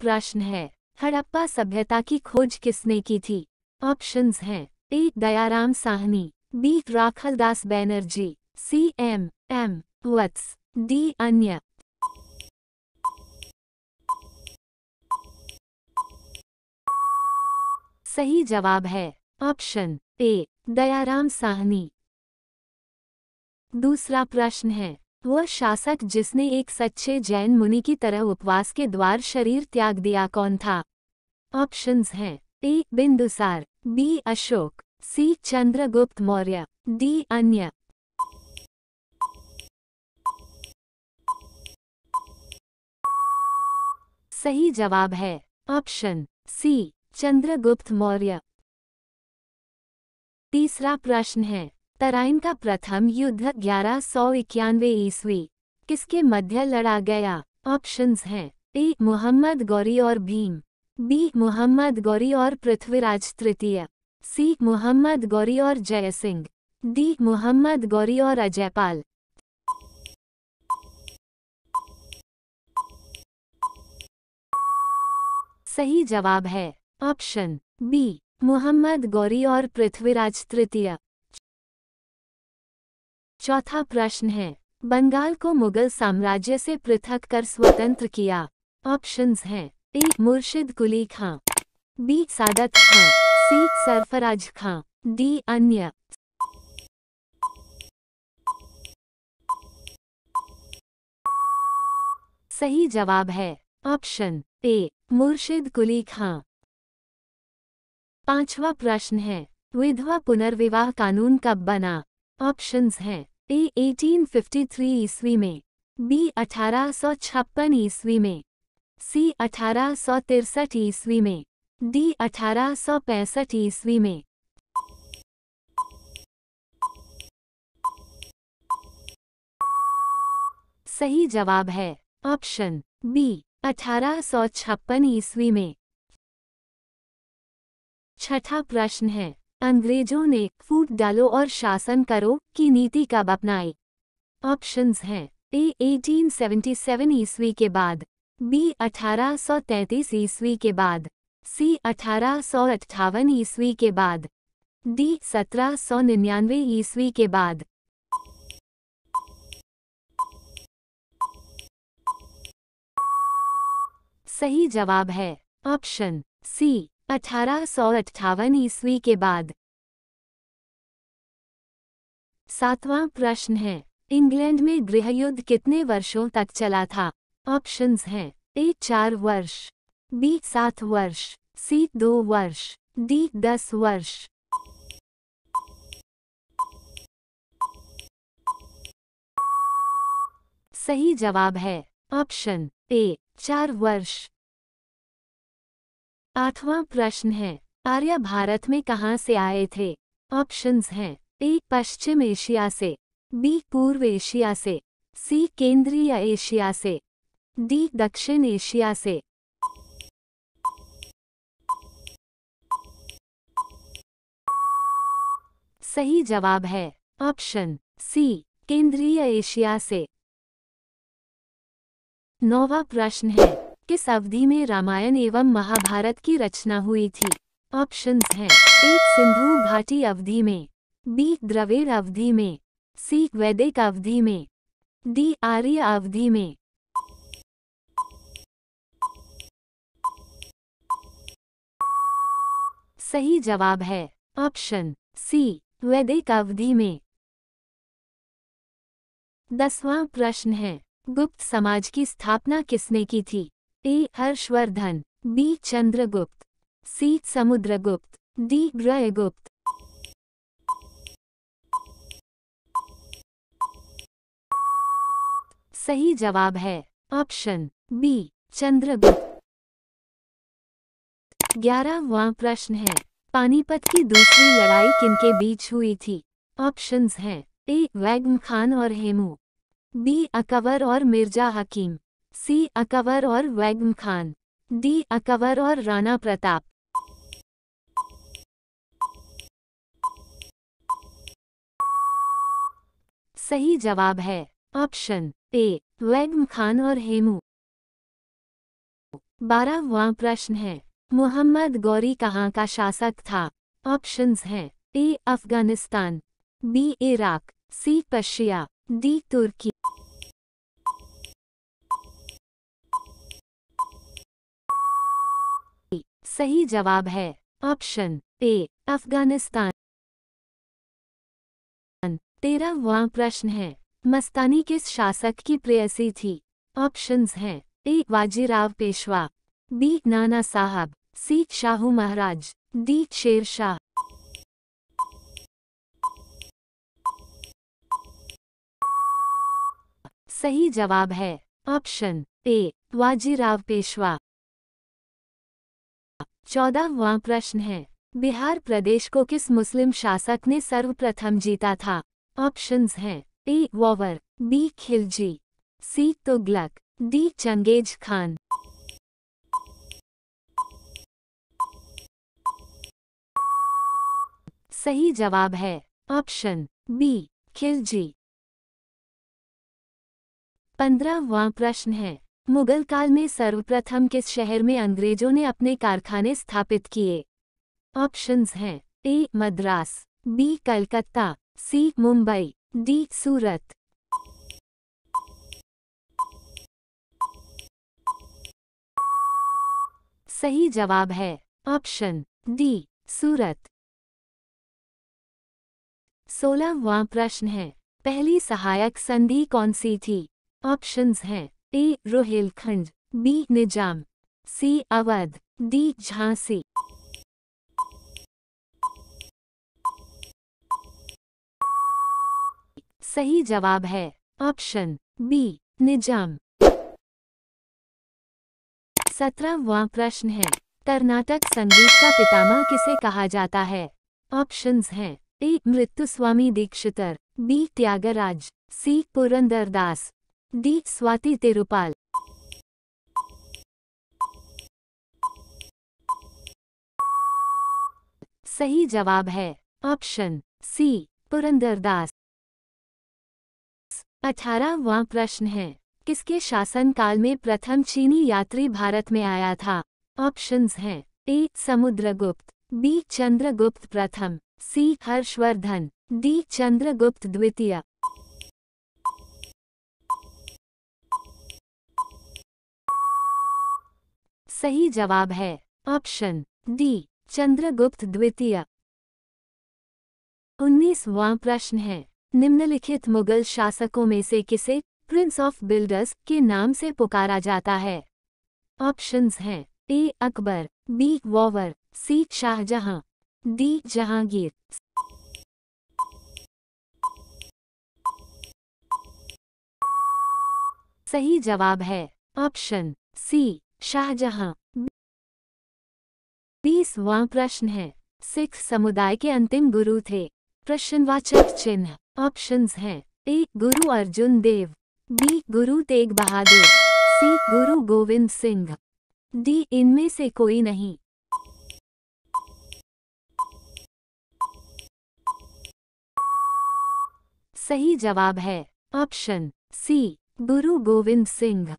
प्रश्न है हड़प्पा सभ्यता की खोज किसने की थी ऑप्शंस हैं A Dayaram Sahni B Rakhaldas Banerjee C M M Vats D अन्य सही जवाब है ऑप्शन ए दयाराम साहनी दूसरा प्रश्न है वह शासक जिसने एक सच्चे जैन मुनि की तरह उपवास के द्वार शरीर त्याग दिया कौन था ऑप्शंस हैं A Bindusar B Ashok C Chandragupta Maurya D अन्य सही जवाब है ऑप्शन सी चंद्रगुप्त मौर्य तीसरा प्रश्न है तराइन का प्रथम युद्ध ग्यारह सौ इक्यानवे ईस्वी किसके मध्य लड़ा गया ऑप्शंस हैं ए मोहम्मद गौरी और भीम बी मोहम्मद गौरी और पृथ्वीराज तृतीय सी मोहम्मद गौरी और जय सिंह डी मोहम्मद गौरी और अजयपाल सही जवाब है ऑप्शन बी मोहम्मद गौरी और पृथ्वीराज तृतीय चौथा प्रश्न है बंगाल को मुगल साम्राज्य से पृथक कर स्वतंत्र किया ऑप्शंस हैं A Murshid Quli Khan B Saadat Khan C Sarfaraz Khan D अन्य सही जवाब है ऑप्शन ए मुर्शिद कुली खां पांचवा प्रश्न है विधवा पुनर्विवाह कानून कब बना ऑप्शंस हैं ए 1853 ईस्वी में बी 1856 ईस्वी में सी 1863 ईस्वी में डी 1865 ईस्वी में सही जवाब है ऑप्शन बी 1856 ईस्वी में छठा प्रश्न है अंग्रेजों ने फूट डालो और शासन करो की नीति कब अपनाई ऑप्शंस हैं ए 1877 ईस्वी के बाद बी 1833 ईस्वी के बाद सी अठारह ईस्वी के बाद डी 1799 ईस्वी के बाद सही जवाब है ऑप्शन सी अठारह सौ अट्ठावन ईस्वी के बाद सातवां प्रश्न है इंग्लैंड में गृहयुद्ध कितने वर्षों तक चला था ऑप्शंस हैं ए चार वर्ष बी सात वर्ष सी दो वर्ष डी दस वर्ष सही जवाब है ऑप्शन ए चार वर्ष आठवां प्रश्न है आर्य भारत में कहाँ से आए थे ऑप्शंस हैं ए पश्चिम एशिया से बी पूर्व एशिया से सी केंद्रीय एशिया से डी दक्षिण एशिया से सही जवाब है ऑप्शन सी केंद्रीय एशिया से नौवा प्रश्न है किस अवधि में रामायण एवं महाभारत की रचना हुई थी ऑप्शंस हैं एक सिंधु घाटी अवधि में बी द्रविड़ अवधि में सी वैदिक अवधि में डी आर्य अवधि में सही जवाब है ऑप्शन सी वैदिक अवधि में दसवां प्रश्न है गुप्त समाज की स्थापना किसने की थी A Harshavardhan B Chandragupta C Samudragupta D ग्रयगुप्त सही जवाब है ऑप्शन बी चंद्रगुप्त ग्यारहवा प्रश्न है पानीपत की दूसरी लड़ाई किनके बीच हुई थी ऑप्शंस हैं ए वैगम खान और हेमू बी अकबर और मिर्जा हकीम सी अकबर और वैगम खान डी अकबर और राणा प्रताप सही जवाब है ऑप्शन ए वैगम खान और हेमू बारहवा प्रश्न है मोहम्मद गौरी कहाँ का शासक था ऑप्शंस हैं A Afghanistan B Iraq C Persia D तुर्की सही जवाब है ऑप्शन ए अफगानिस्तान तेरा वहा प्रश्न है मस्तानी किस शासक की प्रेयसी थी ऑप्शंस हैं ए वाजीराव पेशवा बी नाना साहब सी शाहू महाराज डी शेर शाह सही जवाब है ऑप्शन ए वाजीराव पेशवा चौदहवा प्रश्न है बिहार प्रदेश को किस मुस्लिम शासक ने सर्वप्रथम जीता था ऑप्शंस हैं A Babur B Khilji C Tughlaq D Changez Khan सही जवाब है ऑप्शन बी खिलजी पंद्रहवा प्रश्न है मुगल काल में सर्वप्रथम किस शहर में अंग्रेजों ने अपने कारखाने स्थापित किए ऑप्शंस हैं A Madras B Calcutta C Mumbai D Surat सही जवाब है ऑप्शन डी सूरत सोलहवां प्रश्न है पहली सहायक संधि कौन सी थी ऑप्शंस हैं A Rohilkhand B Nizam C Awadh D Jhansi सही जवाब है ऑप्शन बी निजाम सत्रहवा प्रश्न है कर्नाटक संगीत का पितामह किसे कहा जाता है ऑप्शंस हैं A Muthuswami Dikshitar B Tyagaraja C Purandara Dasa D Swati Tirunal सही जवाब है ऑप्शन सी पुरंदर दास अठारहवा प्रश्न है किसके शासनकाल में प्रथम चीनी यात्री भारत में आया था ऑप्शंस हैं ए समुद्रगुप्त बी चंद्रगुप्त प्रथम सी हर्षवर्धन डी चंद्रगुप्त द्वितीय सही जवाब है ऑप्शन डी चंद्रगुप्त द्वितीय उन्नीसवा प्रश्न है निम्नलिखित मुगल शासकों में से किसे प्रिंस ऑफ बिल्डर्स के नाम से पुकारा जाता है ऑप्शंस हैं A Akbar B Babur C Shahjahan D Jahangir सही जवाब है ऑप्शन सी शाहजहां बीसवा प्रश्न है सिख समुदाय के अंतिम गुरु थे प्रश्नवाचक चिन्ह ऑप्शंस हैं ए गुरु अर्जुन देव बी गुरु तेग बहादुर सी गुरु गोविंद सिंह डी इनमें से कोई नहीं सही जवाब है ऑप्शन सी गुरु गोविंद सिंह